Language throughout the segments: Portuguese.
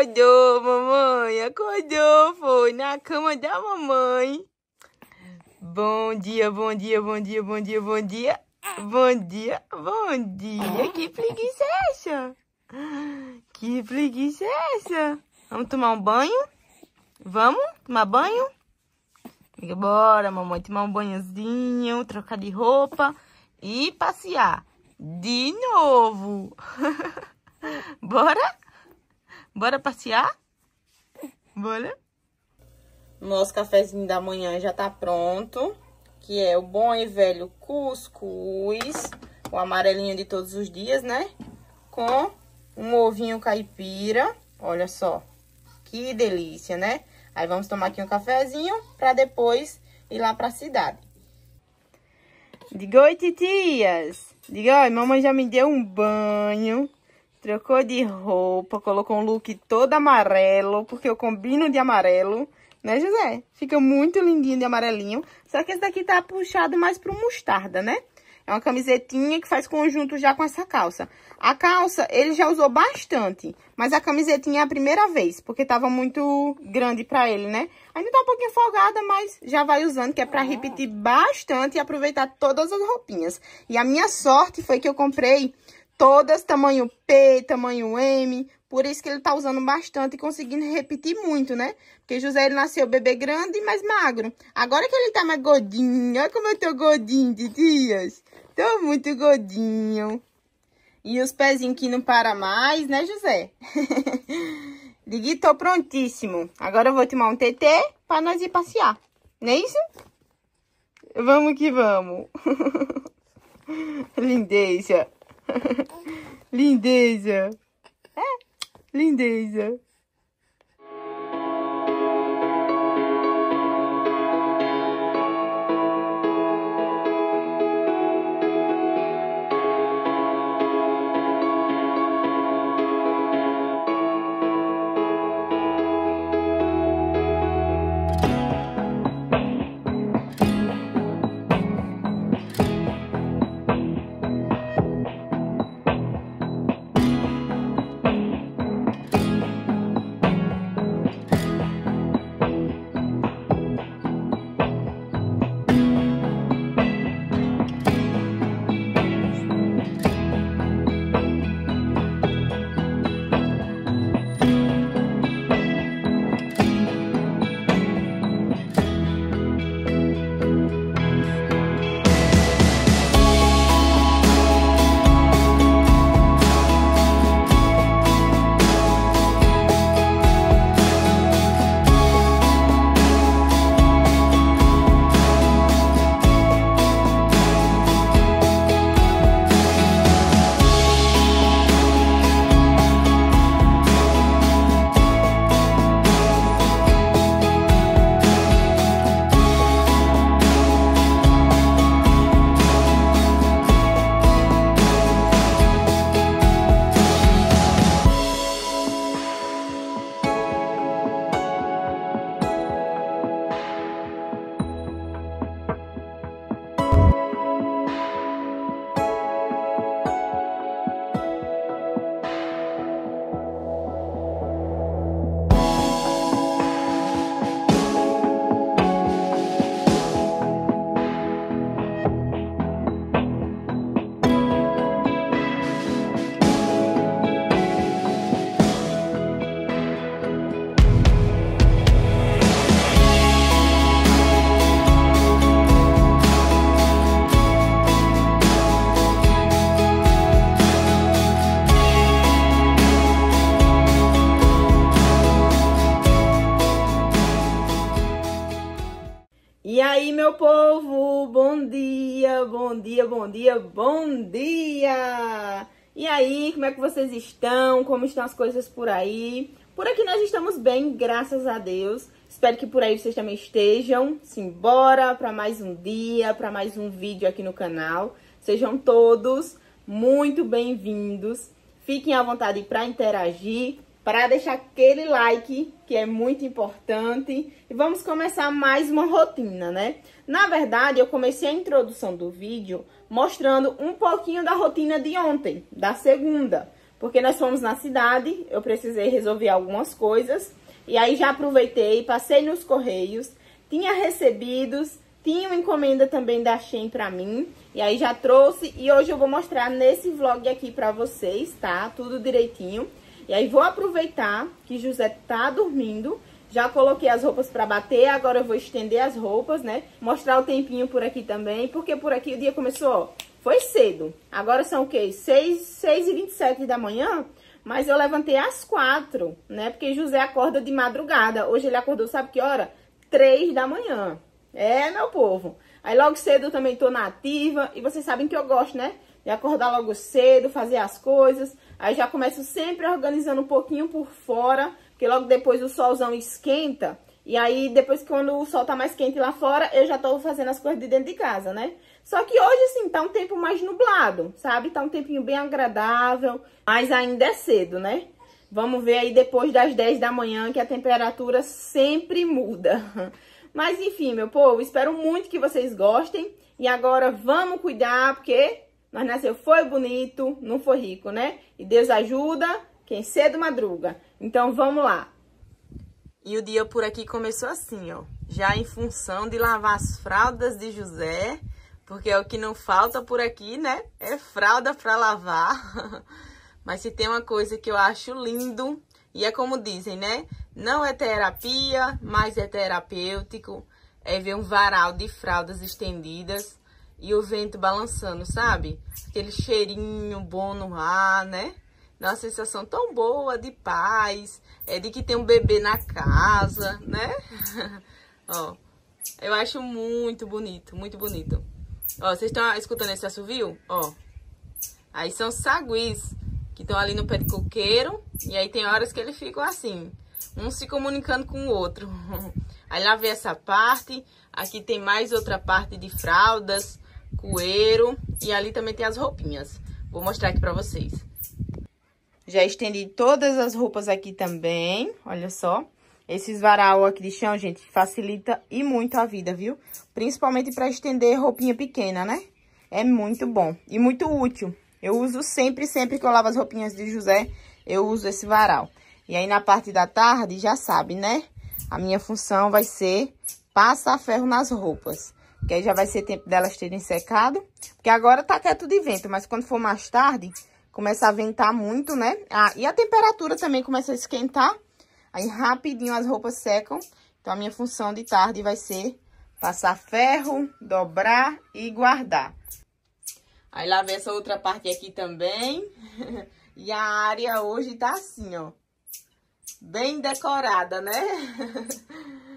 Acordou, mamãe. Acordou, foi na cama da mamãe. Bom dia, bom dia, bom dia, bom dia, bom dia. Bom dia, bom dia. Que preguiça é essa? Que preguiça é essa? Vamos tomar um banho? Vamos tomar banho? Bora, mamãe, tomar um banhozinho, trocar de roupa e passear de novo. Bora? Bora passear? Bora? Nosso cafezinho da manhã já tá pronto, que é o bom e velho cuscuz, o amarelinho de todos os dias, né? Com um ovinho caipira, olha só, que delícia, né? Aí vamos tomar aqui um cafezinho pra depois ir lá pra cidade. Diga oi, titias! Diga, oi, mamãe já me deu um banho. Trocou de roupa, colocou um look todo amarelo, porque eu combino de amarelo, né, José? Fica muito lindinho de amarelinho. Só que esse daqui tá puxado mais pro mostarda, né? É uma camisetinha que faz conjunto já com essa calça. A calça ele já usou bastante, mas a camisetinha é a primeira vez, porque tava muito grande pra ele, né? Ainda tá um pouquinho folgada, mas já vai usando, que é pra ah. repetir bastante e aproveitar todas as roupinhas. E a minha sorte foi que eu comprei Todas tamanho P, tamanho M. Por isso que ele tá usando bastante e conseguindo repetir muito, né? Porque José, ele nasceu bebê grande, mas magro. Agora que ele tá mais gordinho. Olha como eu tô gordinho de dias. Tô muito gordinho. E os pezinhos que não param mais, né, José? Digui, tô prontíssimo. Agora eu vou tomar um TT pra nós ir passear. Não é isso? Vamos que vamos. Lindeza. Lindeza. É. Lindeza. estão as coisas por aí? Por aqui nós estamos bem, graças a Deus. Espero que por aí vocês também estejam. Simbora para mais um dia, para mais um vídeo aqui no canal. Sejam todos muito bem-vindos. Fiquem à vontade para interagir, para deixar aquele like, que é muito importante. E vamos começar mais uma rotina, né? Na verdade, eu comecei a introdução do vídeo mostrando um pouquinho da rotina de ontem, da segunda. Porque nós fomos na cidade, eu precisei resolver algumas coisas. E aí já aproveitei, passei nos correios, tinha recebidos, tinha uma encomenda também da Shein pra mim. E aí já trouxe e hoje eu vou mostrar nesse vlog aqui pra vocês, tá? Tudo direitinho. E aí vou aproveitar que José tá dormindo já coloquei as roupas para bater, agora eu vou estender as roupas, né? Mostrar o tempinho por aqui também, porque por aqui o dia começou, ó, foi cedo. Agora são o quê? 6, 6 e 27 da manhã, mas eu levantei às quatro, né? Porque José acorda de madrugada. Hoje ele acordou, sabe que hora? Três da manhã. É, meu povo. Aí logo cedo eu também tô na ativa. E vocês sabem que eu gosto, né? De acordar logo cedo, fazer as coisas. Aí já começo sempre organizando um pouquinho por fora. Porque logo depois o solzão esquenta. E aí, depois quando o sol tá mais quente lá fora, eu já tô fazendo as coisas de dentro de casa, né? Só que hoje, assim, tá um tempo mais nublado, sabe? Tá um tempinho bem agradável, mas ainda é cedo, né? Vamos ver aí depois das 10 da manhã que a temperatura sempre muda. Mas enfim, meu povo, espero muito que vocês gostem. E agora vamos cuidar, porque nós nasceu foi bonito, não foi rico, né? E Deus ajuda quem cedo madruga. Então vamos lá. E o dia por aqui começou assim, ó. Já em função de lavar as fraldas de José porque é o que não falta por aqui, né? É fralda para lavar. Mas se tem uma coisa que eu acho lindo, e é como dizem, né? Não é terapia, mas é terapêutico. É ver um varal de fraldas estendidas e o vento balançando, sabe? Aquele cheirinho bom no ar, né? Dá uma sensação tão boa de paz, é de que tem um bebê na casa, né? Ó, eu acho muito bonito, muito bonito. Ó, vocês estão escutando esse assovio? Ó. Aí são saguis que estão ali no pé do coqueiro. E aí tem horas que eles ficam assim, um se comunicando com o outro. Aí lá vem essa parte. Aqui tem mais outra parte de fraldas, coeiro. E ali também tem as roupinhas. Vou mostrar aqui pra vocês. Já estendi todas as roupas aqui também, olha só. Esses varal aqui de chão, gente, facilita e muito a vida, viu? Principalmente para estender roupinha pequena, né? É muito bom e muito útil. Eu uso sempre, sempre que eu lavo as roupinhas de José, eu uso esse varal. E aí, na parte da tarde, já sabe, né? A minha função vai ser passar ferro nas roupas. Que aí já vai ser tempo delas terem secado. Porque agora tá quieto de vento, mas quando for mais tarde, começa a ventar muito, né? Ah, e a temperatura também começa a esquentar. Aí, rapidinho as roupas secam. Então, a minha função de tarde vai ser passar ferro, dobrar e guardar. Aí, lavei essa outra parte aqui também. e a área hoje tá assim, ó. Bem decorada, né?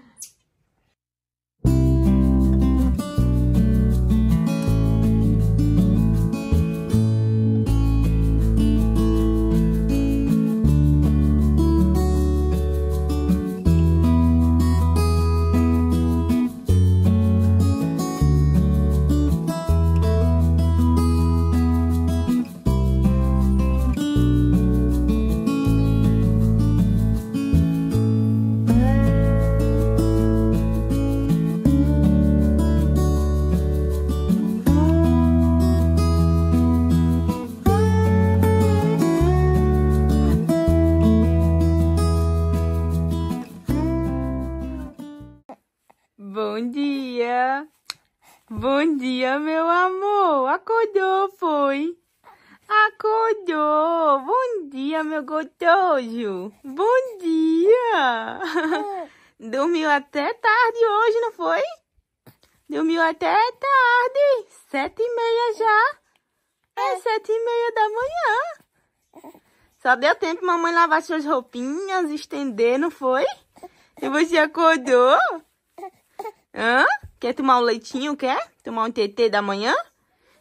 Tojo, bom dia! É. Dormiu até tarde hoje, não foi? Dormiu até tarde, sete e meia já. É, é sete e meia da manhã. Só deu tempo mamãe lavar suas roupinhas, estender, não foi? E você acordou? Hã? Quer tomar um leitinho, quer? Tomar um TT da manhã?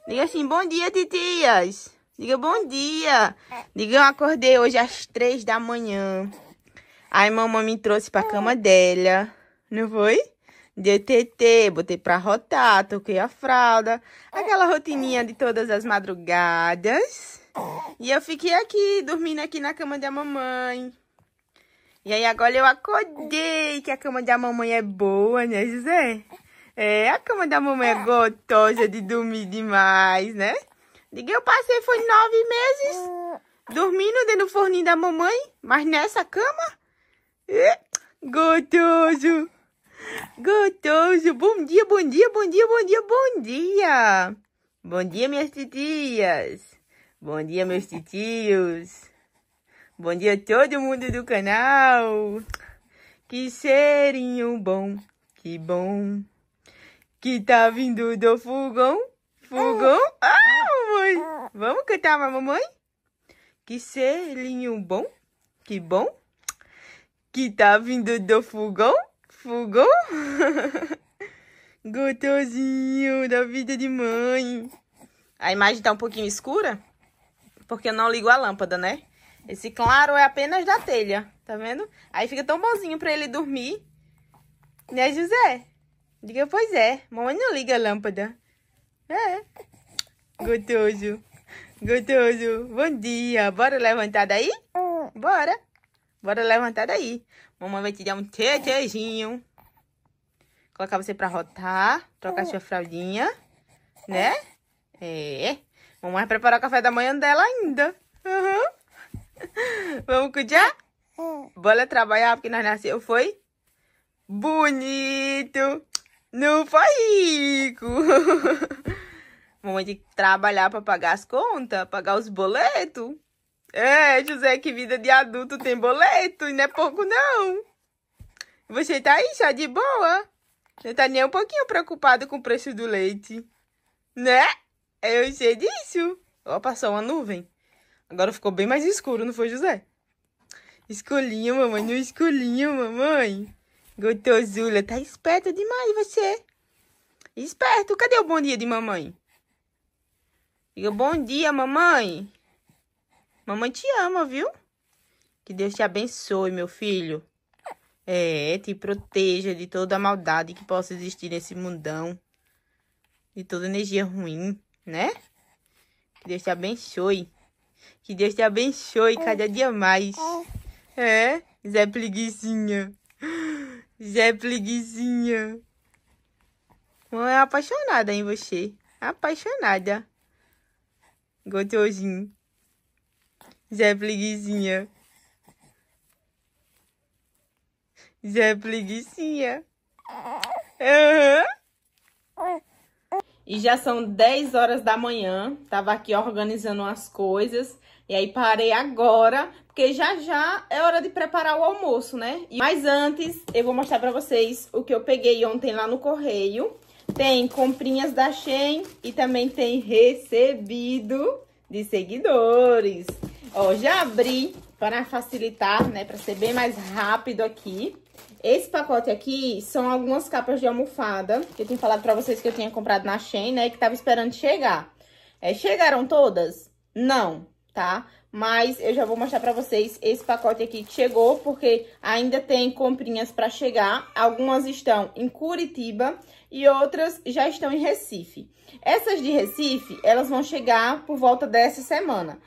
Diga assim, bom dia, titias. Diga bom dia. Diga eu acordei hoje às três da manhã. Aí mamãe me trouxe pra cama dela. Não foi? Deu TT, botei pra rotar, toquei a fralda. Aquela rotininha de todas as madrugadas. E eu fiquei aqui, dormindo aqui na cama da mamãe. E aí agora eu acordei, que a cama da mamãe é boa, né, José? É, a cama da mamãe é gostosa de dormir demais, né? Eu passei foi nove meses ah. dormindo dentro do forninho da mamãe, mas nessa cama... Gostoso! Gostoso! Bom dia, bom dia, bom dia, bom dia, bom dia! Bom dia, minhas titias! Bom dia, meus titios! Bom dia a todo mundo do canal! Que cheirinho bom, que bom! Que tá vindo do fogão! fogão. É. Ah, mamãe! Vamos cantar pra mamãe? Que selinho bom, que bom, que tá vindo do fogão, fogão. Gotozinho da vida de mãe. A imagem tá um pouquinho escura, porque eu não ligo a lâmpada, né? Esse claro é apenas da telha, tá vendo? Aí fica tão bonzinho pra ele dormir. Né, José? Diga, pois é. Mamãe não liga a lâmpada. É. Gostoso. Gostoso. Bom dia. Bora levantar daí? Bora. Bora levantar daí. Mamãe vai te dar um tetejinho. Colocar você pra rotar. Trocar sua fraldinha. Né? É. Mamãe vai preparar o café da manhã dela ainda. Uhum. Vamos cuidar? Bora trabalhar porque nós nasceu, foi? Bonito! Não foi rico! Mamãe de que trabalhar para pagar as contas, pagar os boletos. É, José, que vida de adulto tem boleto e não é pouco, não. Você tá aí já de boa? Não tá nem um pouquinho preocupado com o preço do leite. Né? Eu sei disso. Ó, passou uma nuvem. Agora ficou bem mais escuro, não foi, José? Escolinho, mamãe, no escolhinho, mamãe. Gotosula, tá esperta demais você. Esperto, cadê o bom dia de mamãe? Diga bom dia, mamãe. Mamãe te ama, viu? Que Deus te abençoe, meu filho. É, te proteja de toda a maldade que possa existir nesse mundão. De toda energia ruim, né? Que Deus te abençoe. Que Deus te abençoe cada dia mais. É, Zé Preguiçinha. Zé Preguiçinha. Mãe é apaixonada em você. Apaixonada. Gostosinho. Zé Preguiçinha. Zé Preguiçinha. Uhum. E já são 10 horas da manhã. Tava aqui organizando as coisas. E aí parei agora, porque já já é hora de preparar o almoço, né? Mas antes, eu vou mostrar pra vocês o que eu peguei ontem lá no correio. Tem comprinhas da Shein e também tem recebido de seguidores. Ó, já abri para facilitar, né, para ser bem mais rápido aqui. Esse pacote aqui são algumas capas de almofada, que eu tinha falado para vocês que eu tinha comprado na Shein, né, que tava esperando chegar. É, chegaram todas? Não, tá? Mas eu já vou mostrar pra vocês esse pacote aqui que chegou, porque ainda tem comprinhas pra chegar. Algumas estão em Curitiba e outras já estão em Recife. Essas de Recife, elas vão chegar por volta dessa semana.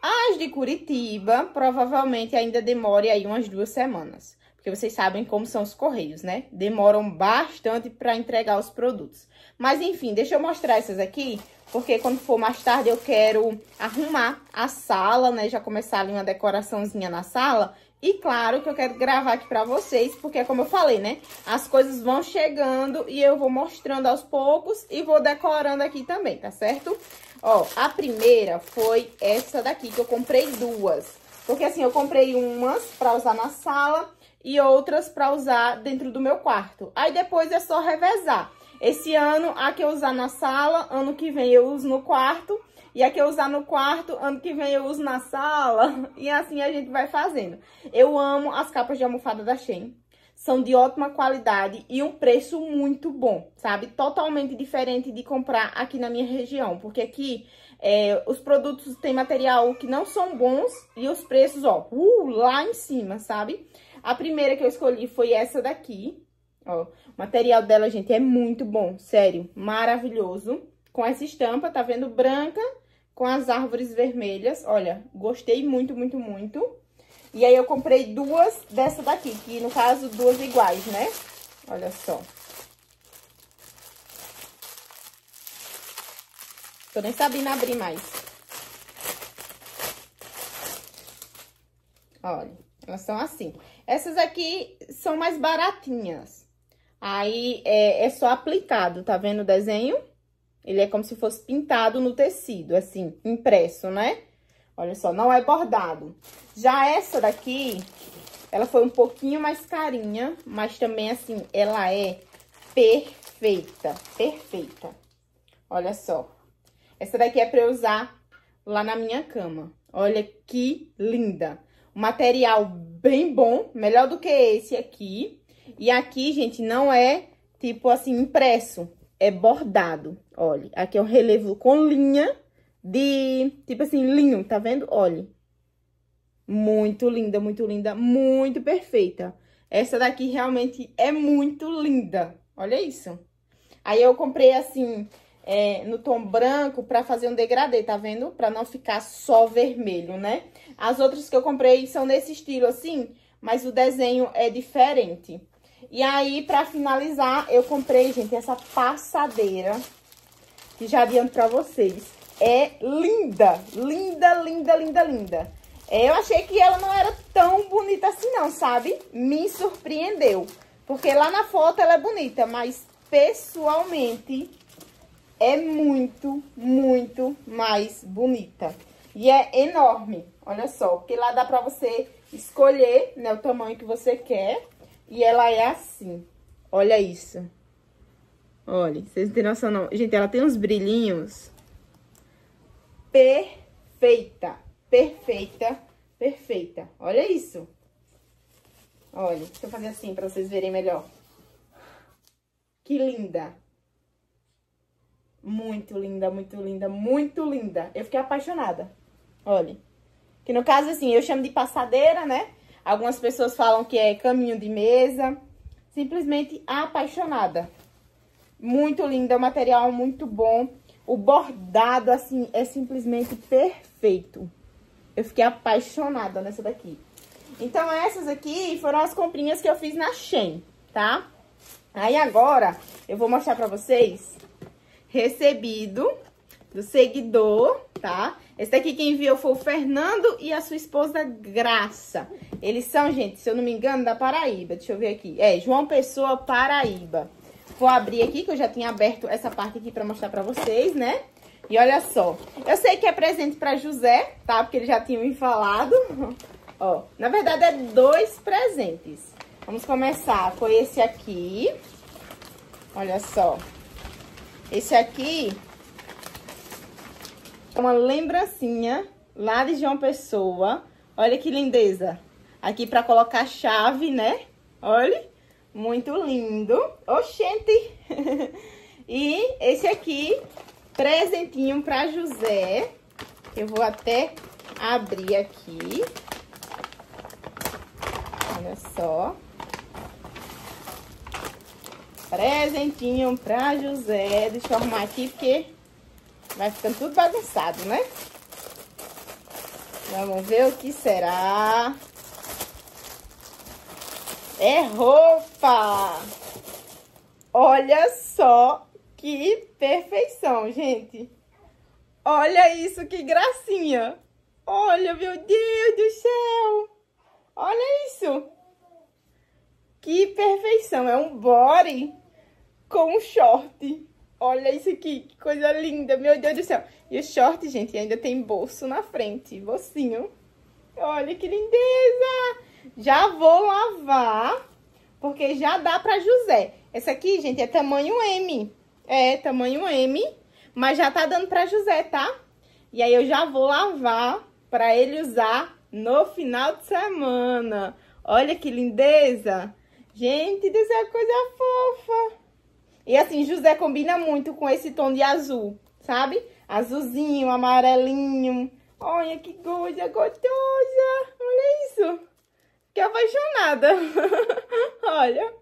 As de Curitiba, provavelmente ainda demore aí umas duas semanas. Porque vocês sabem como são os correios, né? Demoram bastante para entregar os produtos. Mas enfim, deixa eu mostrar essas aqui porque quando for mais tarde eu quero arrumar a sala, né? Já começar ali uma decoraçãozinha na sala. E claro que eu quero gravar aqui pra vocês, porque como eu falei, né? As coisas vão chegando e eu vou mostrando aos poucos e vou decorando aqui também, tá certo? Ó, a primeira foi essa daqui, que eu comprei duas. Porque assim, eu comprei umas pra usar na sala e outras para usar dentro do meu quarto. Aí depois é só revezar. Esse ano, a que eu usar na sala, ano que vem eu uso no quarto. E a que eu usar no quarto, ano que vem eu uso na sala. E assim a gente vai fazendo. Eu amo as capas de almofada da Shein. São de ótima qualidade e um preço muito bom, sabe? Totalmente diferente de comprar aqui na minha região. Porque aqui é, os produtos têm material que não são bons e os preços, ó, uh, lá em cima, sabe? A primeira que eu escolhi foi essa daqui, ó. O material dela, gente, é muito bom, sério, maravilhoso. Com essa estampa, tá vendo? Branca, com as árvores vermelhas. Olha, gostei muito, muito, muito. E aí, eu comprei duas dessa daqui, que no caso, duas iguais, né? Olha só. Tô nem sabendo abrir mais. Olha, elas são assim. Essas aqui são mais baratinhas. Aí, é, é só aplicado, tá vendo o desenho? Ele é como se fosse pintado no tecido, assim, impresso, né? Olha só, não é bordado. Já essa daqui, ela foi um pouquinho mais carinha, mas também, assim, ela é perfeita, perfeita. Olha só. Essa daqui é pra eu usar lá na minha cama. Olha que linda material bem bom, melhor do que esse aqui. E aqui, gente, não é tipo assim impresso, é bordado. Olha, aqui é um relevo com linha de tipo assim linho, tá vendo? Olha. Muito linda, muito linda, muito perfeita. Essa daqui realmente é muito linda. Olha isso. Aí eu comprei assim é, no tom branco para fazer um degradê, tá vendo? Para não ficar só vermelho, né? As outras que eu comprei são nesse estilo assim, mas o desenho é diferente. E aí, para finalizar, eu comprei, gente, essa passadeira, que já adianto para vocês. É linda, linda, linda, linda, linda. É, eu achei que ela não era tão bonita assim não, sabe? Me surpreendeu. Porque lá na foto ela é bonita, mas pessoalmente é muito, muito mais bonita. E é enorme, olha só, porque lá dá pra você escolher, né, o tamanho que você quer. E ela é assim, olha isso. Olha, vocês não têm noção não. Gente, ela tem uns brilhinhos. Perfeita, perfeita, perfeita. Olha isso. Olha, deixa eu fazer assim pra vocês verem melhor. Que linda. Muito linda, muito linda, muito linda. Eu fiquei apaixonada. Olha. Que no caso, assim, eu chamo de passadeira, né? Algumas pessoas falam que é caminho de mesa. Simplesmente apaixonada. Muito linda, material muito bom. O bordado, assim, é simplesmente perfeito. Eu fiquei apaixonada nessa daqui. Então, essas aqui foram as comprinhas que eu fiz na Shein, tá? Aí agora, eu vou mostrar pra vocês recebido do seguidor, tá? Esse daqui quem enviou foi o Fernando e a sua esposa Graça. Eles são, gente, se eu não me engano, da Paraíba. Deixa eu ver aqui. É, João Pessoa, Paraíba. Vou abrir aqui, que eu já tinha aberto essa parte aqui pra mostrar pra vocês, né? E olha só. Eu sei que é presente pra José, tá? Porque ele já tinha me falado. Ó, na verdade é dois presentes. Vamos começar. Foi esse aqui. Olha só. Esse aqui é uma lembrancinha lá de uma Pessoa. Olha que lindeza. Aqui para colocar chave, né? Olha, muito lindo. Oxente! e esse aqui, presentinho para José. Eu vou até abrir aqui. Olha só presentinho pra José. Deixa eu arrumar aqui, porque vai ficando tudo bagunçado, né? Vamos ver o que será. É roupa! Olha só que perfeição, gente! Olha isso, que gracinha! Olha, meu Deus do céu! Olha isso! Que perfeição! É um body com um short. Olha isso aqui, que coisa linda, meu Deus do céu. E o short, gente, ainda tem bolso na frente, bolsinho. Olha que lindeza! Já vou lavar, porque já dá pra José. Essa aqui, gente, é tamanho M. É, tamanho M, mas já tá dando pra José, tá? E aí eu já vou lavar pra ele usar no final de semana. Olha que lindeza! Gente, isso é coisa fofa! E assim, José combina muito com esse tom de azul, sabe? Azulzinho, amarelinho. Olha que coisa gostosa. Olha isso. Fiquei apaixonada. Olha.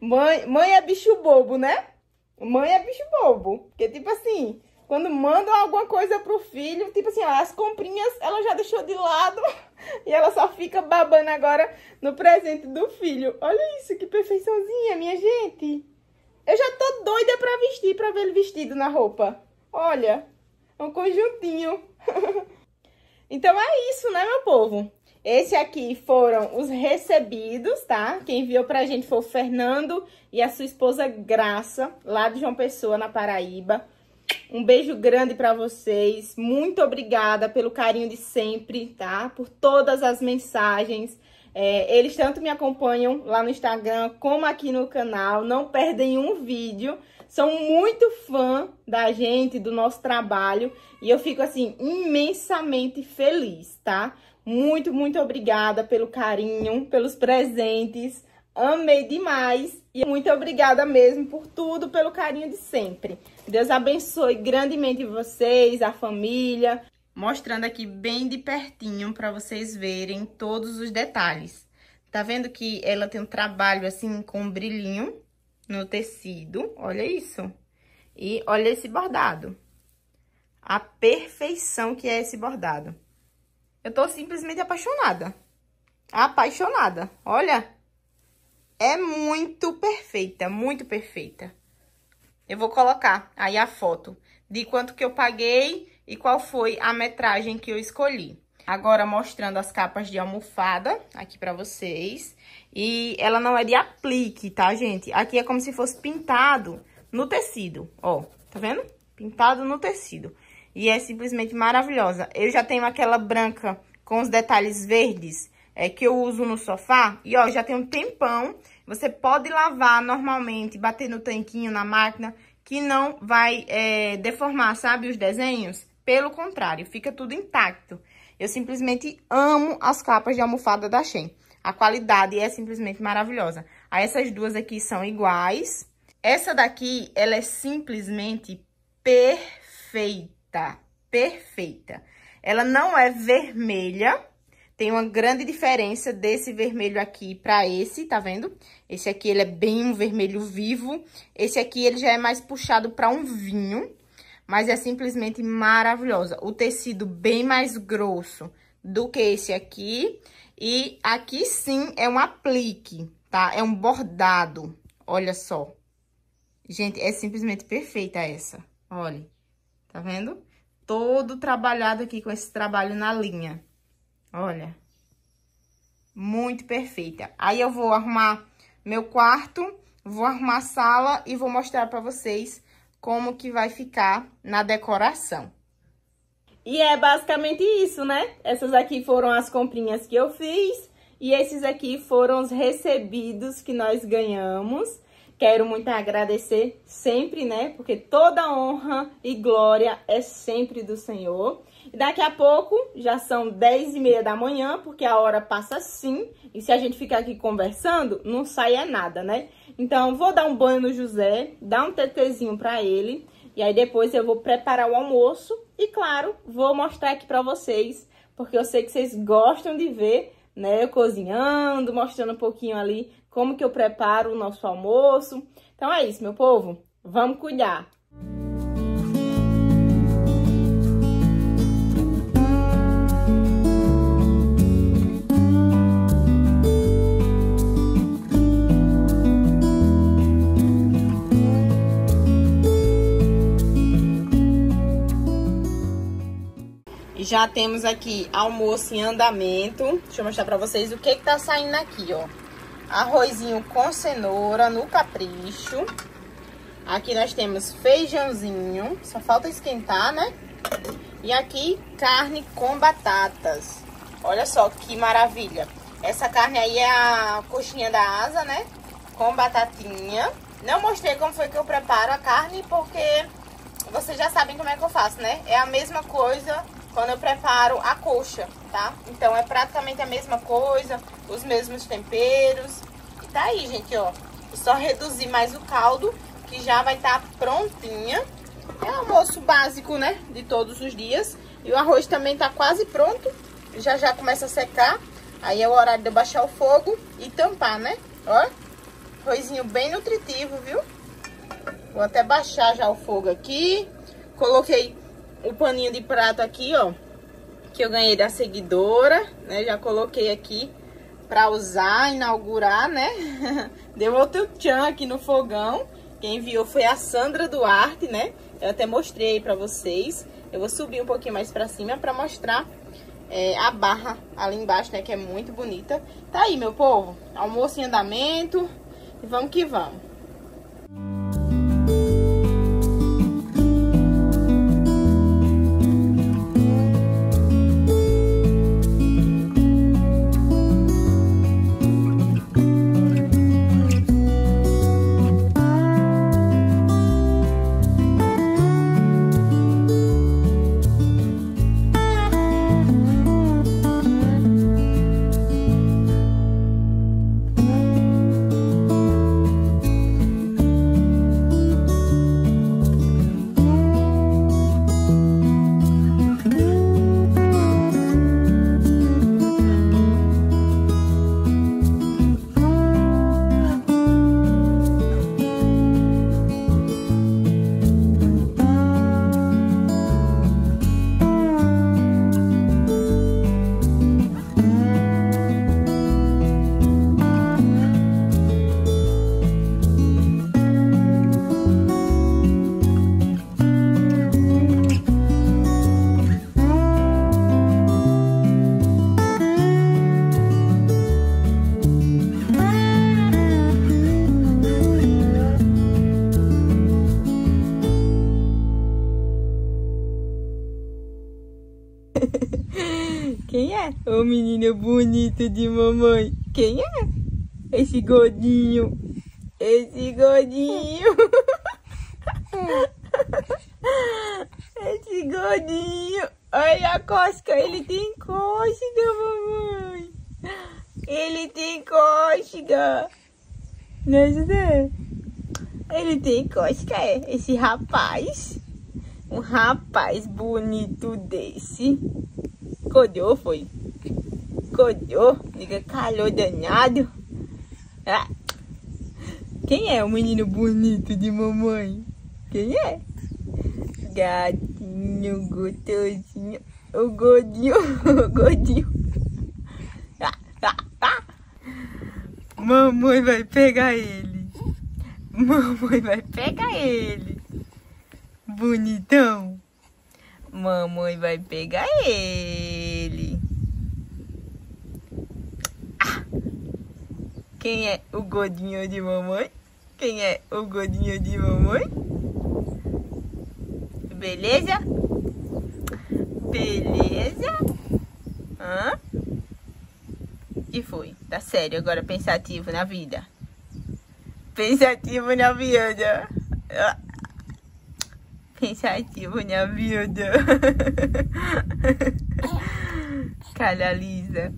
mãe, mãe é bicho bobo, né? Mãe é bicho bobo. Porque, tipo assim, quando mandam alguma coisa pro filho, tipo assim, as comprinhas ela já deixou de lado e ela só fica babando agora no presente do filho. Olha isso, que perfeiçãozinha, minha gente. Eu já tô doida pra vestir, pra ver ele vestido na roupa. Olha, é um conjuntinho. então é isso, né, meu povo? Esse aqui foram os recebidos, tá? Quem enviou pra gente foi o Fernando e a sua esposa Graça, lá de João Pessoa, na Paraíba. Um beijo grande para vocês. Muito obrigada pelo carinho de sempre, tá? Por todas as mensagens, é, eles tanto me acompanham lá no Instagram como aqui no canal, não perdem um vídeo, são muito fã da gente, do nosso trabalho e eu fico assim imensamente feliz, tá? Muito, muito obrigada pelo carinho, pelos presentes, amei demais e muito obrigada mesmo por tudo, pelo carinho de sempre. Deus abençoe grandemente vocês, a família, mostrando aqui bem de pertinho para vocês verem todos os detalhes. Tá vendo que ela tem um trabalho assim com brilhinho no tecido? Olha isso. E olha esse bordado. A perfeição que é esse bordado. Eu tô simplesmente apaixonada. Apaixonada. Olha. É muito perfeita, muito perfeita. Eu vou colocar aí a foto de quanto que eu paguei e qual foi a metragem que eu escolhi. Agora mostrando as capas de almofada aqui pra vocês. E ela não é de aplique, tá, gente? Aqui é como se fosse pintado no tecido, ó. Tá vendo? Pintado no tecido. E é simplesmente maravilhosa. Eu já tenho aquela branca com os detalhes verdes é, que eu uso no sofá. E, ó, já tem um tempão. Você pode lavar normalmente, bater no tanquinho na máquina, que não vai é, deformar, sabe, os desenhos. Pelo contrário, fica tudo intacto. Eu simplesmente amo as capas de almofada da Shein. A qualidade é simplesmente maravilhosa. Aí, ah, essas duas aqui são iguais. Essa daqui, ela é simplesmente perfeita. Perfeita. Ela não é vermelha. Tem uma grande diferença desse vermelho aqui pra esse, tá vendo? Esse aqui, ele é bem um vermelho vivo. Esse aqui, ele já é mais puxado pra um vinho mas é simplesmente maravilhosa. O tecido bem mais grosso do que esse aqui. E aqui sim é um aplique, tá? É um bordado, olha só. Gente, é simplesmente perfeita essa, olha. Tá vendo? Todo trabalhado aqui com esse trabalho na linha, olha. Muito perfeita. Aí eu vou arrumar meu quarto, vou arrumar a sala e vou mostrar pra vocês como que vai ficar na decoração. E é basicamente isso, né? Essas aqui foram as comprinhas que eu fiz e esses aqui foram os recebidos que nós ganhamos. Quero muito agradecer sempre, né? Porque toda honra e glória é sempre do Senhor. E daqui a pouco, já são 10 e meia da manhã, porque a hora passa assim. E se a gente ficar aqui conversando, não sai é nada, né? Então, vou dar um banho no José, dar um TTzinho pra ele. E aí depois eu vou preparar o almoço e, claro, vou mostrar aqui pra vocês, porque eu sei que vocês gostam de ver, né, eu cozinhando, mostrando um pouquinho ali como que eu preparo o nosso almoço. Então é isso, meu povo, vamos cuidar. Já temos aqui almoço em andamento. Deixa eu mostrar pra vocês o que que tá saindo aqui, ó. Arrozinho com cenoura no capricho. Aqui nós temos feijãozinho, só falta esquentar, né? E aqui carne com batatas. Olha só que maravilha. Essa carne aí é a coxinha da asa, né? Com batatinha. Não mostrei como foi que eu preparo a carne, porque vocês já sabem como é que eu faço, né? É a mesma coisa quando eu preparo a coxa, tá? Então é praticamente a mesma coisa, os mesmos temperos. E tá aí, gente, ó. só reduzir mais o caldo, que já vai estar tá prontinha. É o almoço básico, né? De todos os dias. E o arroz também tá quase pronto. Já já começa a secar. Aí é o horário de eu baixar o fogo e tampar, né? Ó, arrozinho bem nutritivo, viu? Vou até baixar já o fogo aqui. Coloquei o paninho de prato aqui, ó, que eu ganhei da seguidora, né? Já coloquei aqui pra usar, inaugurar, né? Deu outro tchan aqui no fogão. Quem enviou foi a Sandra Duarte, né? Eu até mostrei aí pra vocês. Eu vou subir um pouquinho mais pra cima pra mostrar é, a barra ali embaixo, né? Que é muito bonita. Tá aí, meu povo. Almoço em andamento. E vamos que vamos. bonito de mamãe. Quem é? Esse gordinho. Esse gordinho. Esse gordinho. Olha a cosca. Ele tem cosca, mamãe. Ele tem cócega. Né, José? Ele tem cosca, é. Esse rapaz. Um rapaz bonito desse. Codeu, foi? Codou, fica calor danado. Ah. Quem é o menino bonito de mamãe? Quem é? Gatinho, gostosinho, o godinho, o godinho. Ah, ah, ah, mamãe vai pegar ele. Mamãe vai pegar ele. Bonitão. Mamãe vai pegar ele. Quem é o gordinho de mamãe? Quem é o gordinho de mamãe? Beleza? Beleza? Hã? E foi. Tá sério agora, pensativo na vida. Pensativo na vida. Ah. Pensativo na vida. Cara lisa.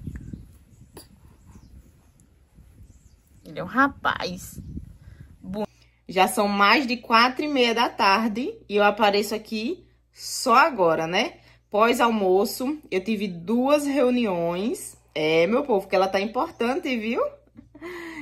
filho, rapaz. Já são mais de quatro e meia da tarde e eu apareço aqui só agora, né? Pós-almoço, eu tive duas reuniões. É, meu povo, que ela tá importante, viu?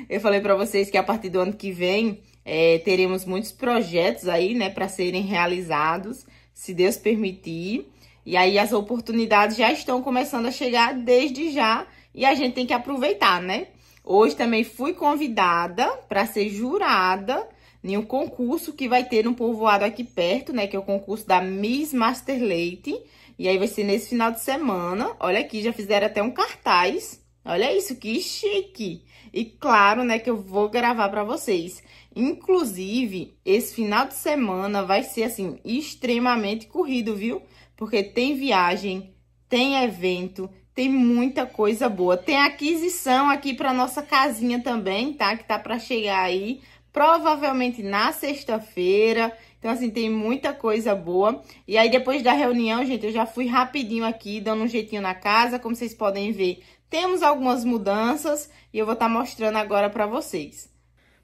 Eu falei para vocês que a partir do ano que vem é, teremos muitos projetos aí, né, para serem realizados, se Deus permitir. E aí as oportunidades já estão começando a chegar desde já e a gente tem que aproveitar, né? Hoje também fui convidada para ser jurada em um concurso que vai ter um povoado aqui perto, né? Que é o concurso da Miss Master Leite. E aí vai ser nesse final de semana. Olha aqui, já fizeram até um cartaz. Olha isso, que chique! E claro, né, que eu vou gravar para vocês. Inclusive, esse final de semana vai ser, assim, extremamente corrido, viu? Porque tem viagem, tem evento, tem muita coisa boa. Tem aquisição aqui para nossa casinha também, tá? Que tá para chegar aí, provavelmente na sexta-feira. Então, assim, tem muita coisa boa. E aí, depois da reunião, gente, eu já fui rapidinho aqui, dando um jeitinho na casa. Como vocês podem ver, temos algumas mudanças e eu vou estar tá mostrando agora para vocês.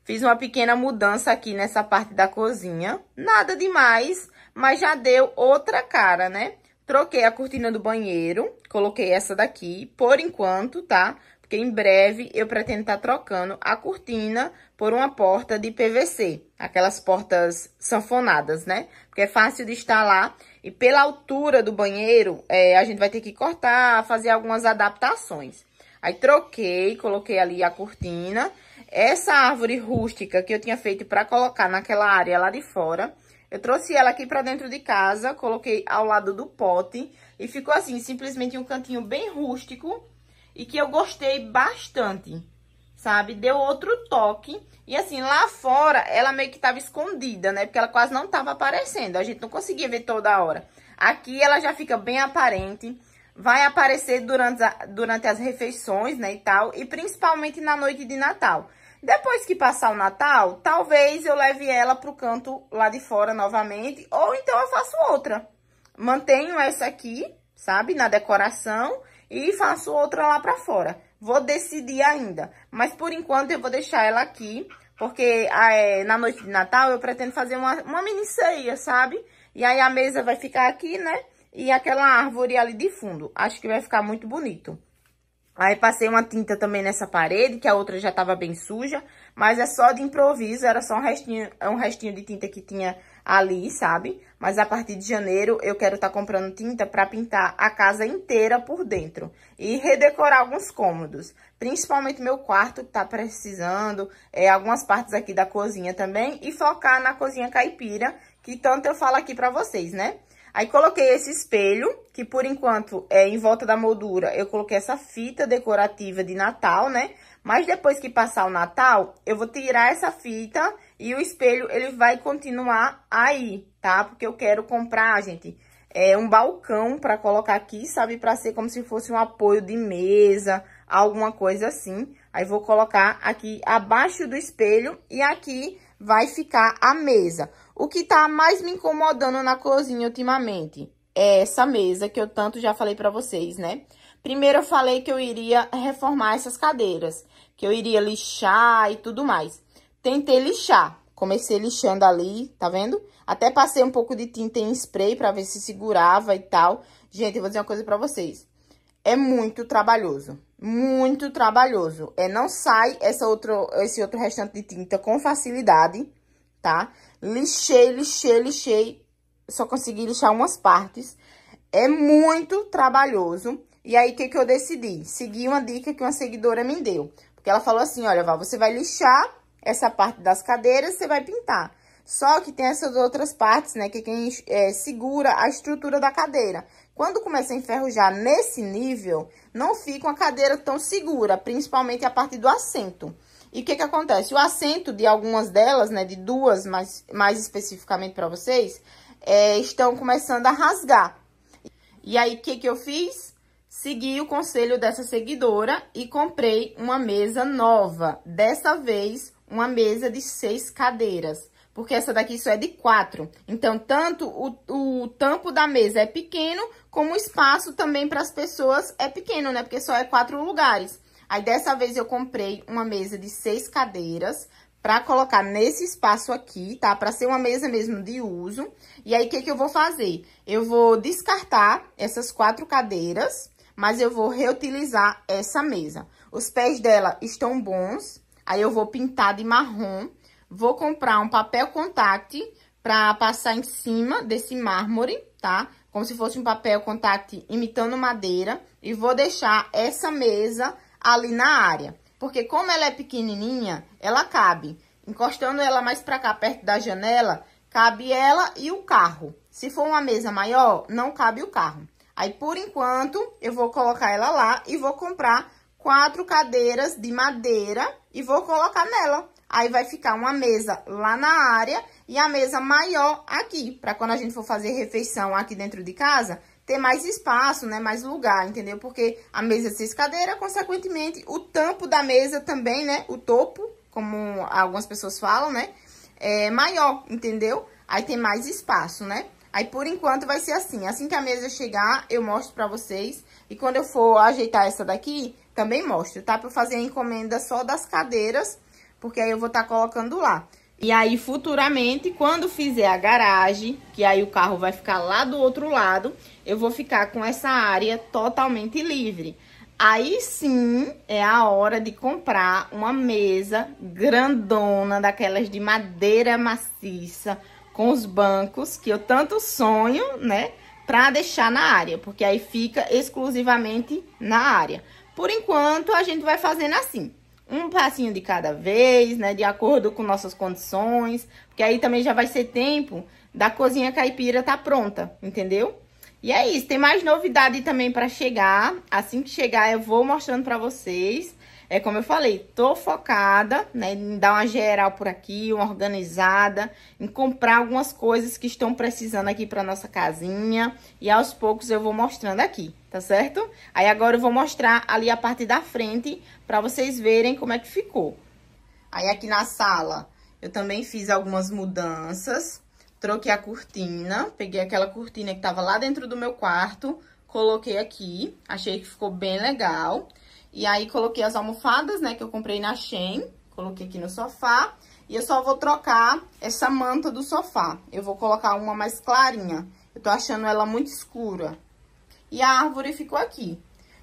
Fiz uma pequena mudança aqui nessa parte da cozinha. Nada demais, mas já deu outra cara, né? Troquei a cortina do banheiro, coloquei essa daqui, por enquanto, tá? Porque em breve eu pretendo estar tá trocando a cortina por uma porta de PVC. Aquelas portas sanfonadas, né? Porque é fácil de instalar. E pela altura do banheiro, é, a gente vai ter que cortar, fazer algumas adaptações. Aí troquei, coloquei ali a cortina. Essa árvore rústica que eu tinha feito para colocar naquela área lá de fora, eu trouxe ela aqui pra dentro de casa, coloquei ao lado do pote e ficou assim, simplesmente um cantinho bem rústico e que eu gostei bastante, sabe? Deu outro toque e assim, lá fora ela meio que tava escondida, né? Porque ela quase não tava aparecendo, a gente não conseguia ver toda hora. Aqui ela já fica bem aparente, vai aparecer durante, a, durante as refeições, né, e tal, e principalmente na noite de Natal. Depois que passar o Natal, talvez eu leve ela para o canto lá de fora novamente, ou então eu faço outra. Mantenho essa aqui, sabe, na decoração, e faço outra lá para fora. Vou decidir ainda, mas por enquanto eu vou deixar ela aqui, porque ah, é, na noite de Natal eu pretendo fazer uma, uma mini ceia, sabe? E aí a mesa vai ficar aqui, né? E aquela árvore ali de fundo. Acho que vai ficar muito bonito. Aí passei uma tinta também nessa parede, que a outra já tava bem suja, mas é só de improviso, era só um restinho, um restinho de tinta que tinha ali, sabe? Mas a partir de janeiro eu quero estar tá comprando tinta para pintar a casa inteira por dentro e redecorar alguns cômodos, principalmente meu quarto que tá precisando, é, algumas partes aqui da cozinha também e focar na cozinha caipira, que tanto eu falo aqui para vocês, né? Aí, coloquei esse espelho, que por enquanto é em volta da moldura, eu coloquei essa fita decorativa de Natal, né? Mas depois que passar o Natal, eu vou tirar essa fita e o espelho, ele vai continuar aí, tá? Porque eu quero comprar, gente, é, um balcão pra colocar aqui, sabe? Pra ser como se fosse um apoio de mesa, alguma coisa assim. Aí, vou colocar aqui abaixo do espelho e aqui vai ficar a mesa. O que tá mais me incomodando na cozinha ultimamente é essa mesa que eu tanto já falei pra vocês, né? Primeiro eu falei que eu iria reformar essas cadeiras, que eu iria lixar e tudo mais. Tentei lixar, comecei lixando ali, tá vendo? Até passei um pouco de tinta em spray pra ver se segurava e tal. Gente, eu vou dizer uma coisa pra vocês. É muito trabalhoso, muito trabalhoso. É, não sai essa outro, esse outro restante de tinta com facilidade, tá? Lixei, lixei, lixei. Só consegui lixar umas partes. É muito trabalhoso. E aí, o que, que eu decidi? Segui uma dica que uma seguidora me deu. Porque ela falou assim, olha, Val, você vai lixar essa parte das cadeiras, você vai pintar. Só que tem essas outras partes, né, que quem é, segura a estrutura da cadeira. Quando começa a enferrujar nesse nível, não fica uma cadeira tão segura, principalmente a parte do assento. E o que que acontece? O assento de algumas delas, né, de duas mais, mais especificamente para vocês, é, estão começando a rasgar. E aí, o que que eu fiz? Segui o conselho dessa seguidora e comprei uma mesa nova. Dessa vez, uma mesa de seis cadeiras, porque essa daqui só é de quatro. Então, tanto o, o tampo da mesa é pequeno, como o espaço também para as pessoas é pequeno, né? Porque só é quatro lugares. Aí, dessa vez, eu comprei uma mesa de seis cadeiras pra colocar nesse espaço aqui, tá? Pra ser uma mesa mesmo de uso. E aí, o que que eu vou fazer? Eu vou descartar essas quatro cadeiras, mas eu vou reutilizar essa mesa. Os pés dela estão bons, aí eu vou pintar de marrom. Vou comprar um papel contact pra passar em cima desse mármore, tá? Como se fosse um papel contact imitando madeira. E vou deixar essa mesa ali na área. Porque como ela é pequenininha, ela cabe. Encostando ela mais para cá, perto da janela, cabe ela e o carro. Se for uma mesa maior, não cabe o carro. Aí, por enquanto, eu vou colocar ela lá e vou comprar quatro cadeiras de madeira e vou colocar nela. Aí vai ficar uma mesa lá na área e a mesa maior aqui, para quando a gente for fazer refeição aqui dentro de casa, ter mais espaço, né? Mais lugar, entendeu? Porque a mesa seis cadeiras, consequentemente, o tampo da mesa também, né? O topo, como algumas pessoas falam, né? É maior, entendeu? Aí tem mais espaço, né? Aí, por enquanto, vai ser assim. Assim que a mesa chegar, eu mostro pra vocês. E quando eu for ajeitar essa daqui, também mostro, tá? Pra fazer a encomenda só das cadeiras, porque aí eu vou estar tá colocando lá. E aí, futuramente, quando fizer a garagem, que aí o carro vai ficar lá do outro lado, eu vou ficar com essa área totalmente livre. Aí sim é a hora de comprar uma mesa grandona, daquelas de madeira maciça, com os bancos que eu tanto sonho, né? Pra deixar na área, porque aí fica exclusivamente na área. Por enquanto, a gente vai fazendo assim um passinho de cada vez, né? De acordo com nossas condições. Porque aí também já vai ser tempo da cozinha caipira tá pronta, entendeu? E é isso, tem mais novidade também para chegar. Assim que chegar eu vou mostrando para vocês. É como eu falei, tô focada, né, em dar uma geral por aqui, uma organizada, em comprar algumas coisas que estão precisando aqui para nossa casinha e aos poucos eu vou mostrando aqui, tá certo? Aí agora eu vou mostrar ali a parte da frente para vocês verem como é que ficou. Aí aqui na sala eu também fiz algumas mudanças, troquei a cortina, peguei aquela cortina que tava lá dentro do meu quarto, coloquei aqui, achei que ficou bem legal. E aí, coloquei as almofadas, né, que eu comprei na Shein. Coloquei aqui no sofá. E eu só vou trocar essa manta do sofá. Eu vou colocar uma mais clarinha. Eu tô achando ela muito escura. E a árvore ficou aqui.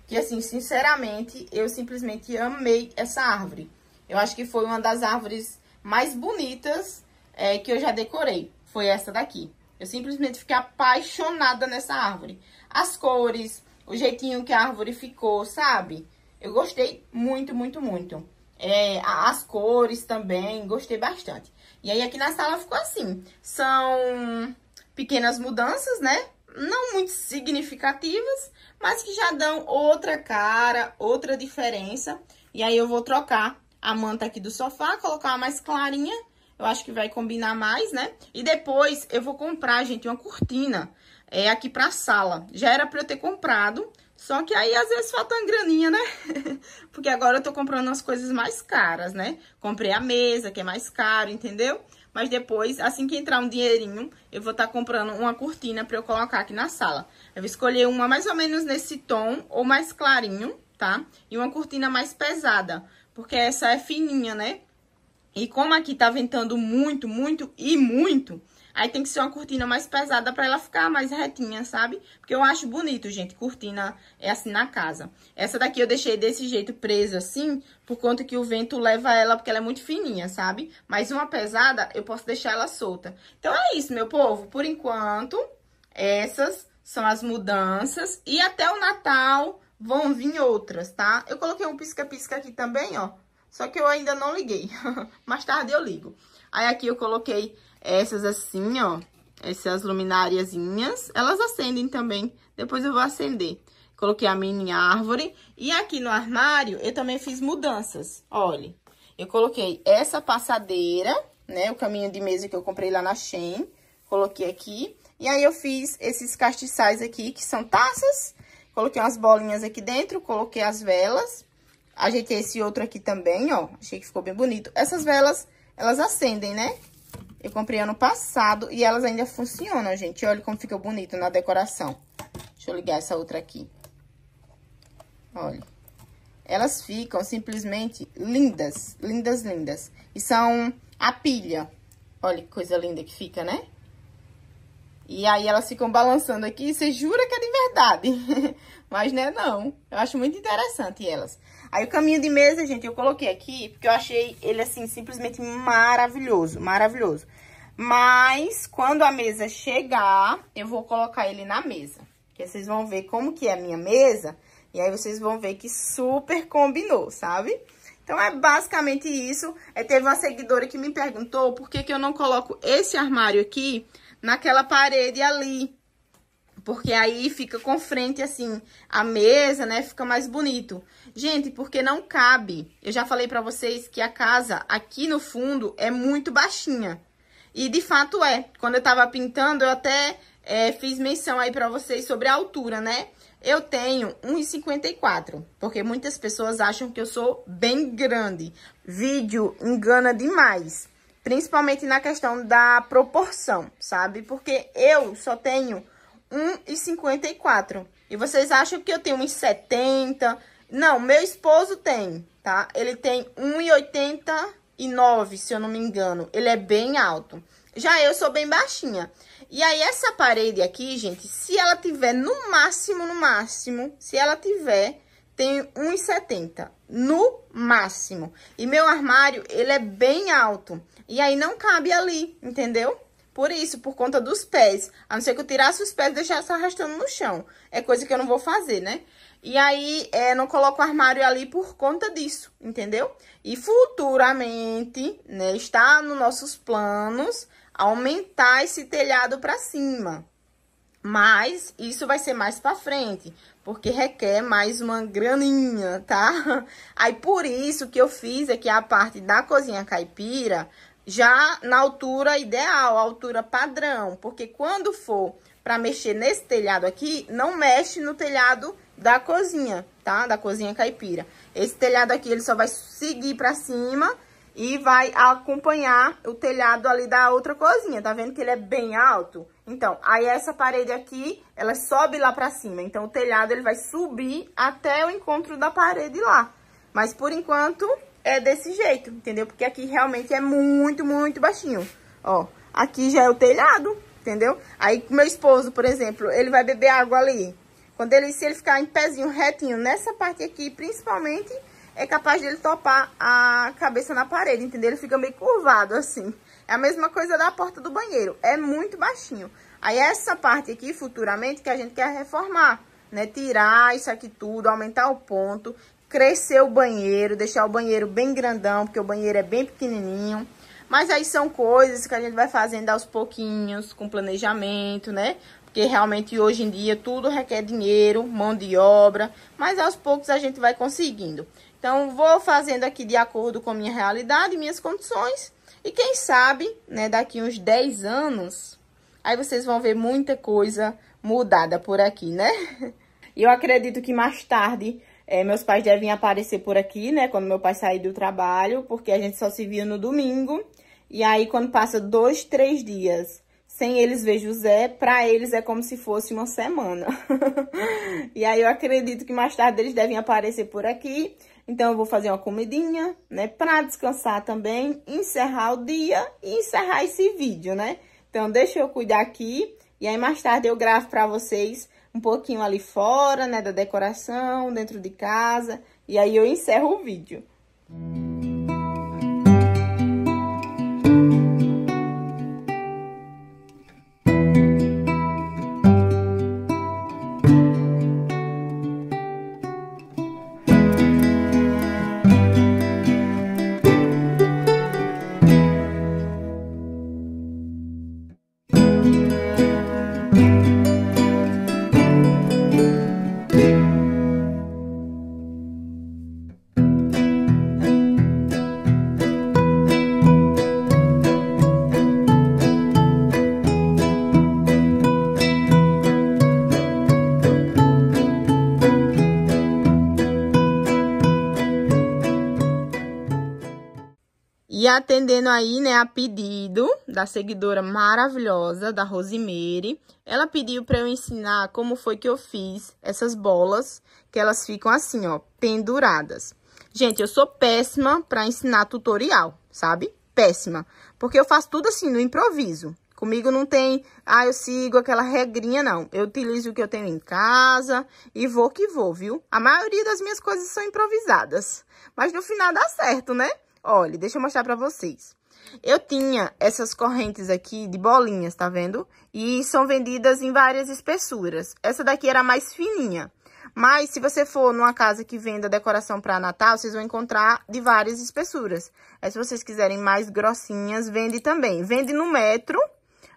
Que, assim, sinceramente, eu simplesmente amei essa árvore. Eu acho que foi uma das árvores mais bonitas é, que eu já decorei. Foi essa daqui. Eu simplesmente fiquei apaixonada nessa árvore. As cores, o jeitinho que a árvore ficou, sabe? Eu gostei muito, muito, muito. É, as cores também, gostei bastante. E aí, aqui na sala ficou assim. São pequenas mudanças, né? Não muito significativas, mas que já dão outra cara, outra diferença. E aí, eu vou trocar a manta aqui do sofá, colocar uma mais clarinha. Eu acho que vai combinar mais, né? E depois eu vou comprar, gente, uma cortina é, aqui pra sala. Já era pra eu ter comprado, só que aí, às vezes, falta uma graninha, né? Porque agora eu tô comprando as coisas mais caras, né? Comprei a mesa, que é mais caro, entendeu? Mas depois, assim que entrar um dinheirinho, eu vou estar tá comprando uma cortina pra eu colocar aqui na sala. Eu vou escolher uma mais ou menos nesse tom, ou mais clarinho, tá? E uma cortina mais pesada, porque essa é fininha, né? E como aqui tá ventando muito, muito e muito, Aí tem que ser uma cortina mais pesada para ela ficar mais retinha, sabe? Porque eu acho bonito, gente, cortina é assim na casa. Essa daqui eu deixei desse jeito presa assim, por conta que o vento leva ela, porque ela é muito fininha, sabe? Mas uma pesada, eu posso deixar ela solta. Então é isso, meu povo. Por enquanto, essas são as mudanças. E até o Natal vão vir outras, tá? Eu coloquei um pisca-pisca aqui também, ó. Só que eu ainda não liguei. Mais tarde eu ligo. Aí aqui eu coloquei essas assim, ó, essas luminariazinhas, elas acendem também. Depois eu vou acender. Coloquei a mini árvore. E aqui no armário, eu também fiz mudanças. Olha, eu coloquei essa passadeira, né? O caminho de mesa que eu comprei lá na Shein. Coloquei aqui. E aí, eu fiz esses castiçais aqui, que são taças. Coloquei umas bolinhas aqui dentro, coloquei as velas. Ajeitei esse outro aqui também, ó. Achei que ficou bem bonito. Essas velas, elas acendem, né? Eu comprei ano passado e elas ainda funcionam, gente. Olha como ficou bonito na decoração. Deixa eu ligar essa outra aqui. Olha. Elas ficam simplesmente lindas, lindas, lindas. E são a pilha. Olha que coisa linda que fica, né? E aí elas ficam balançando aqui e você jura que é de verdade. Mas não é não. Eu acho muito interessante elas. Aí o caminho de mesa, gente, eu coloquei aqui porque eu achei ele assim simplesmente maravilhoso, maravilhoso. Mas, quando a mesa chegar, eu vou colocar ele na mesa. Que vocês vão ver como que é a minha mesa. E aí, vocês vão ver que super combinou, sabe? Então, é basicamente isso. É, teve uma seguidora que me perguntou por que, que eu não coloco esse armário aqui naquela parede ali. Porque aí fica com frente, assim, a mesa, né? Fica mais bonito. Gente, porque não cabe. Eu já falei pra vocês que a casa aqui no fundo é muito baixinha. E de fato é. Quando eu tava pintando, eu até é, fiz menção aí pra vocês sobre a altura, né? Eu tenho 1,54, porque muitas pessoas acham que eu sou bem grande. Vídeo engana demais, principalmente na questão da proporção, sabe? Porque eu só tenho 1,54 e vocês acham que eu tenho 1,70. Não, meu esposo tem, tá? Ele tem 1,80 e 9, se eu não me engano. Ele é bem alto. Já eu sou bem baixinha. E aí, essa parede aqui, gente, se ela tiver no máximo, no máximo, se ela tiver, tem 1,70. No máximo. E meu armário, ele é bem alto. E aí, não cabe ali, entendeu? Por isso, por conta dos pés. A não ser que eu tirasse os pés e deixasse arrastando no chão. É coisa que eu não vou fazer, né? E aí, é, não coloca o armário ali por conta disso, entendeu? E futuramente, né, está nos nossos planos aumentar esse telhado para cima. Mas isso vai ser mais para frente, porque requer mais uma graninha, tá? Aí por isso que eu fiz aqui a parte da cozinha caipira já na altura ideal, altura padrão, porque quando for para mexer nesse telhado aqui, não mexe no telhado da cozinha, tá? Da cozinha caipira. Esse telhado aqui, ele só vai seguir pra cima e vai acompanhar o telhado ali da outra cozinha. Tá vendo que ele é bem alto? Então, aí essa parede aqui, ela sobe lá pra cima. Então, o telhado, ele vai subir até o encontro da parede lá. Mas, por enquanto, é desse jeito, entendeu? Porque aqui realmente é muito, muito baixinho. Ó, aqui já é o telhado, entendeu? Aí, meu esposo, por exemplo, ele vai beber água ali quando ele, se ele ficar em pezinho retinho nessa parte aqui, principalmente, é capaz dele topar a cabeça na parede, entendeu? Ele fica meio curvado, assim. É a mesma coisa da porta do banheiro, é muito baixinho. Aí essa parte aqui, futuramente, que a gente quer reformar, né? Tirar isso aqui tudo, aumentar o ponto, crescer o banheiro, deixar o banheiro bem grandão, porque o banheiro é bem pequenininho. Mas aí são coisas que a gente vai fazendo aos pouquinhos, com planejamento, né? porque realmente hoje em dia tudo requer dinheiro, mão de obra, mas aos poucos a gente vai conseguindo. Então, vou fazendo aqui de acordo com minha realidade, minhas condições, e quem sabe, né, daqui uns 10 anos, aí vocês vão ver muita coisa mudada por aqui, né? E eu acredito que mais tarde é, meus pais devem aparecer por aqui, né? Quando meu pai sair do trabalho, porque a gente só se via no domingo. E aí, quando passa dois, três dias sem eles ver José, para eles é como se fosse uma semana. e aí eu acredito que mais tarde eles devem aparecer por aqui. Então eu vou fazer uma comidinha, né, para descansar também, encerrar o dia e encerrar esse vídeo, né? Então deixa eu cuidar aqui e aí mais tarde eu gravo para vocês um pouquinho ali fora, né, da decoração, dentro de casa, e aí eu encerro o vídeo. Música atendendo aí, né, a pedido da seguidora maravilhosa, da Rosimere. Ela pediu para eu ensinar como foi que eu fiz essas bolas, que elas ficam assim, ó, penduradas. Gente, eu sou péssima para ensinar tutorial, sabe? Péssima. Porque eu faço tudo assim, no improviso. Comigo não tem, ah, eu sigo aquela regrinha, não. Eu utilizo o que eu tenho em casa e vou que vou, viu? A maioria das minhas coisas são improvisadas. Mas no final dá certo, né? Olha, deixa eu mostrar pra vocês. Eu tinha essas correntes aqui de bolinhas, tá vendo? E são vendidas em várias espessuras. Essa daqui era mais fininha. Mas se você for numa casa que venda decoração para Natal, vocês vão encontrar de várias espessuras. Aí, se vocês quiserem mais grossinhas, vende também. Vende no metro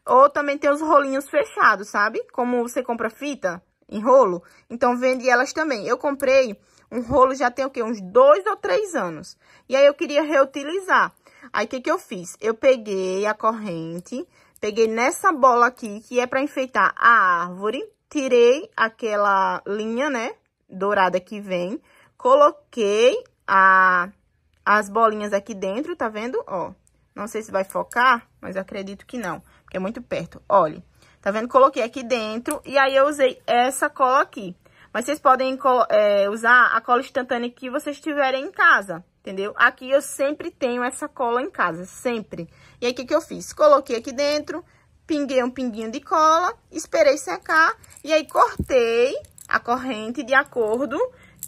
ou também tem os rolinhos fechados, sabe? Como você compra fita em rolo, então vende elas também. Eu comprei um rolo já tem o quê? Uns dois ou três anos. E aí, eu queria reutilizar. Aí, o que que eu fiz? Eu peguei a corrente, peguei nessa bola aqui, que é pra enfeitar a árvore. Tirei aquela linha, né, dourada que vem. Coloquei a, as bolinhas aqui dentro, tá vendo? Ó, não sei se vai focar, mas acredito que não, porque é muito perto. Olha, tá vendo? Coloquei aqui dentro e aí eu usei essa cola aqui. Mas vocês podem é, usar a cola instantânea que vocês tiverem em casa entendeu? Aqui eu sempre tenho essa cola em casa, sempre. E aí, o que, que eu fiz? Coloquei aqui dentro, pinguei um pinguinho de cola, esperei secar e aí cortei a corrente de acordo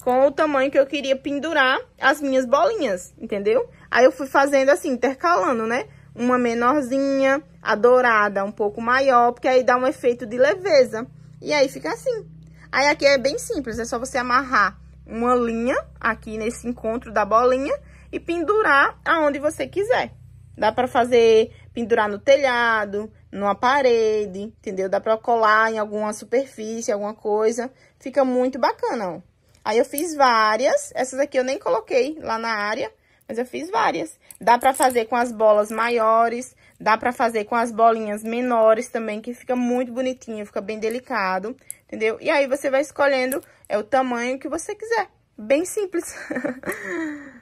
com o tamanho que eu queria pendurar as minhas bolinhas, entendeu? Aí eu fui fazendo assim, intercalando, né? Uma menorzinha, a dourada um pouco maior, porque aí dá um efeito de leveza. E aí fica assim. Aí aqui é bem simples, é só você amarrar uma linha aqui nesse encontro da bolinha e pendurar aonde você quiser. Dá para fazer pendurar no telhado, numa parede, entendeu? Dá para colar em alguma superfície, alguma coisa. Fica muito bacana, ó. Aí eu fiz várias, essas aqui eu nem coloquei lá na área, mas eu fiz várias. Dá para fazer com as bolas maiores, dá para fazer com as bolinhas menores também, que fica muito bonitinho, fica bem delicado entendeu? E aí você vai escolhendo é o tamanho que você quiser. Bem simples.